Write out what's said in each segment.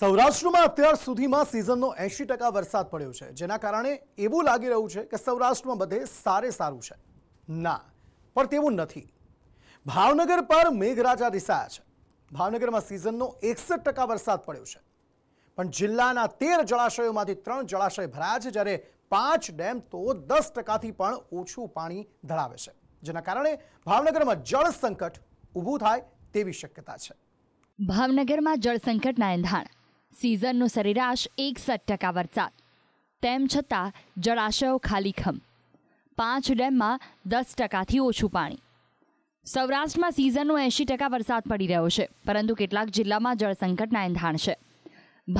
સૌરાષ્ટ્રમાં અત્યાર સુધીમાં સિઝનનો એંશી ટકા વરસાદ પડ્યો છે જેના કારણે એવું લાગી રહ્યું છે કે સૌરાષ્ટ્રમાં બધે સારે સારું છે ના પણ તેવું નથી ભાવનગર પર મેઘરાજા રિસાયા છે ભાવનગરમાં સિઝનનો એકસઠ ટકા વરસાદ પડ્યો છે પણ જિલ્લાના તેર જળાશયોમાંથી ત્રણ જળાશય ભરાયા છે જ્યારે પાંચ ડેમ તો દસ ટકાથી પણ ઓછું પાણી ધરાવે છે જેના કારણે ભાવનગરમાં જળ સંકટ ઊભું થાય તેવી શક્યતા છે ભાવનગરમાં જળસંકટના એંધાણ સિઝનનો સરેરાશ એકસઠ ટકા વરસાદ તેમ છતાં જળાશયો ખાલીખમ પાંચ ડેમમાં દસ ટકાથી ઓછું પાણી સૌરાષ્ટ્રમાં સિઝનનો એંશી ટકા વરસાદ પડી રહ્યો છે પરંતુ કેટલાક જિલ્લામાં જળસંકટના એંધાણ છે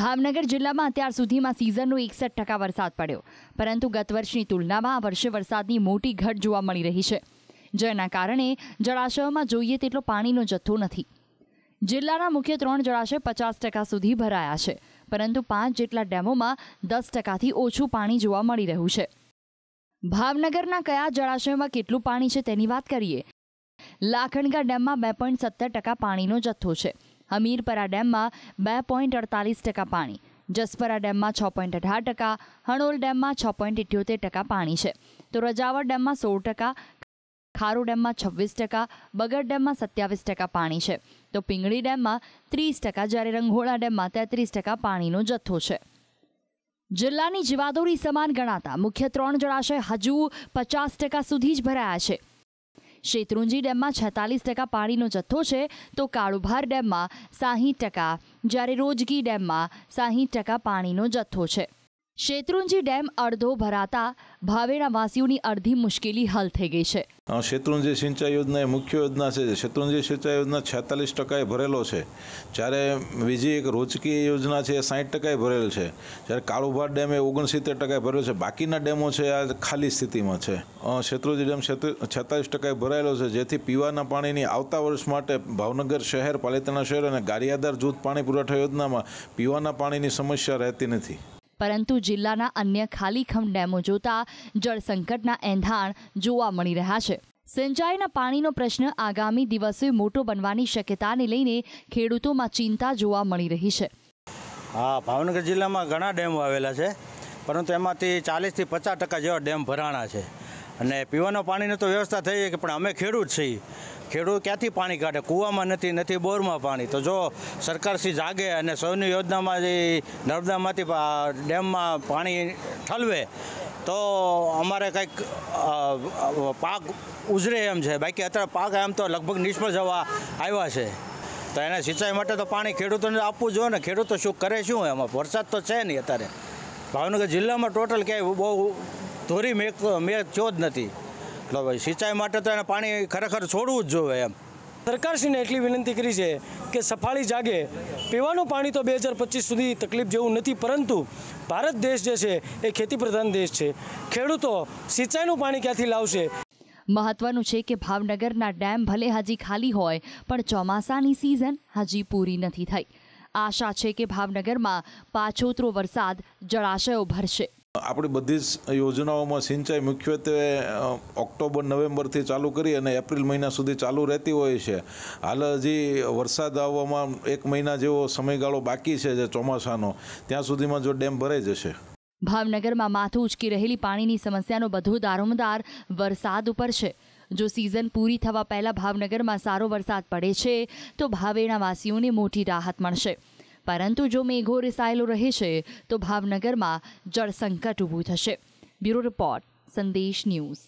ભાવનગર જિલ્લામાં અત્યાર સુધીમાં સિઝનનો એકસઠ ટકા વરસાદ પડ્યો પરંતુ ગત વર્ષની તુલનામાં આ વર્ષે વરસાદની મોટી ઘટ જોવા મળી રહી છે જેના કારણે જળાશયોમાં જોઈએ તેટલો પાણીનો જથ્થો નથી જિલ્લાના મુખ્ય ત્રણ જળાશય પચાસ ટકા સુધી ભરાયા છે પરંતુ પાંચ જેટલા ડેમોમાં દસ ટકાથી ઓછું પાણી જોવા મળી રહ્યું છે ભાવનગરના કયા જળાશયમાં કેટલું પાણી છે તેની વાત કરીએ લાખણગા ડેમમાં બે પોઈન્ટ સત્તર ટકા પાણીનો જથ્થો છે હમીરપરા ડેમમાં બે પોઈન્ટ અડતાલીસ ટકા પાણી જસપરા ડેમમાં છ પોઈન્ટ અઢાર ટકા હણોલ ડેમમાં છ પોઈન્ટ ઇઠ્યોતેર ટકા પાણી છે તો રજાવર ડેમમાં સોળ ટકા ખારો ડેમમાં છવ્વીસ ટકા બગડ ડેમમાં સત્યાવીસ ટકા પાણી છે તો પિંગળી ડેમમાં ત્રીસ ટકા જ્યારે રંગોળા ડેમમાં તેત્રીસ ટકા પાણીનો જથ્થો છે જિલ્લાની જીવાદોરી સમાન ગણાતા મુખ્ય ત્રણ જળાશય હજુ પચાસ ટકા સુધી જ ભરાયા છે શેત્રુંજી ડેમમાં છેતાલીસ ટકા પાણીનો જથ્થો છે તો કાળુભાર ડેમમાં સાહીઠ ટકા જ્યારે રોજગી ડેમમાં સાહીઠ ટકા પાણીનો જથ્થો છે શેત્રુંજી ડેમ અડધો ભરાતા ભાવેણા વાસીઓની અડધી મુશ્કેલી હલ થઈ ગઈ છે શેત્રુંજી સિંચાઈ યોજના એ મુખ્ય યોજના છે શેત્રુંજી સિંચાઈ યોજના છેતાલીસ ટકાએ ભરેલો છે જ્યારે બીજી એક રોજકીય યોજના છે એ સાઠ ટકાએ ભરેલ છે જ્યારે કાળુભાર ડેમ એ ઓગણસિત્તેર ટકાએ ભરેલો છે બાકીના ડેમો છે આ ખાલી સ્થિતિમાં છે શેત્રુંજી ડેમ છેતાલીસ ટકાએ ભરાયેલો છે જેથી પીવાના પાણીની આવતા વર્ષ માટે ભાવનગર શહેર પાલિતાણા શહેર અને ગારિયાદાર જૂથ પાણી પુરવઠા યોજનામાં પીવાના પાણીની સમસ્યા રહેતી નથી પરંતુ જિલ્લાના અન્ય ખાલીખમ ડેમો જોતા જળસંકટના એંધાણ જોવા મળી રહ્યા છે સિંચાઈના પાણીનો પ્રશ્ન આગામી દિવસે મોટો બનવાની શક્યતાને લઈને ખેડૂતોમાં ચિંતા જોવા મળી રહી છે હા ભાવનગર જિલ્લામાં ઘણા ડેમો આવેલા છે પરંતુ એમાંથી ચાલીસથી પચાસ ટકા જેવા ડેમ ભરાણા છે અને પીવાના પાણીની તો વ્યવસ્થા થઈ કે પણ અમે ખેડૂત છીએ ખેડૂત ક્યાંથી પાણી કાઢે કૂવામાં નથી નથી બોરમાં પાણી તો જો સરકાર શ્રી જાગે અને સૌની યોજનામાં જે નર્મદામાંથી ડેમમાં પાણી ઠલવે તો અમારે કંઈક પાક ઉજરે એમ છે બાકી અત્યારે પાક એમ તો લગભગ નિષ્ફળ જવા આવ્યા છે તો એને સિંચાઈ માટે તો પાણી ખેડૂતોને આપવું જોઈએ ને ખેડૂતો શું કરે શું એમાં વરસાદ તો છે નહીં અત્યારે ભાવનગર જિલ્લામાં ટોટલ ક્યાંય બહુ ધોરી મેક મેં થયો જ નથી ભાઈ સિંચાઈ માટે તો એને પાણી ખરેખર છોડવું જ જોઈએ એમ સરકારશ્રીને એટલી વિનંતી કરી છે કે સફાળી જાગે પીવાનું પાણી તો બે હજાર પચીસ સુધી તકલીફ જેવું નથી પરંતુ ભારત દેશ જે છે એ ખેતી પ્રધાન દેશ છે ખેડૂતો સિંચાઈનું પાણી ક્યાંથી લાવશે મહત્વનું છે કે ભાવનગરના ડેમ ભલે હજી ખાલી હોય પણ ચોમાસાની સિઝન હજી પૂરી નથી થઈ આશા છે કે ભાવનગરમાં પાછોતરો વરસાદ જળાશયો ભરશે આપણી બધી જ યોજનાઓમાં સિંચાઈ મુખ્યત્વે ઓક્ટોબર નવેમ્બરથી ચાલુ કરી અને એપ્રિલ મહિના સુધી ચાલુ રહેતી હોય છે હાલ હજી વરસાદ આવવામાં એક મહિના જેવો સમયગાળો બાકી છે જે ચોમાસાનો ત્યાં સુધીમાં જો ડેમ ભરાઈ જશે ભાવનગરમાં માથું ઉચકી રહેલી પાણીની સમસ્યાનો બધો દારોમદાર વરસાદ ઉપર છે જો સિઝન પૂરી થવા પહેલાં ભાવનગરમાં સારો વરસાદ પડે છે તો ભાવેણા વાસીઓને મોટી રાહત મળશે પરંતુ જો મેઘો રિસાયેલો રહે છે તો ભાવનગરમાં જળસંકટ ઊભું થશે બ્યુરો રિપોર્ટ સંદેશ ન્યૂઝ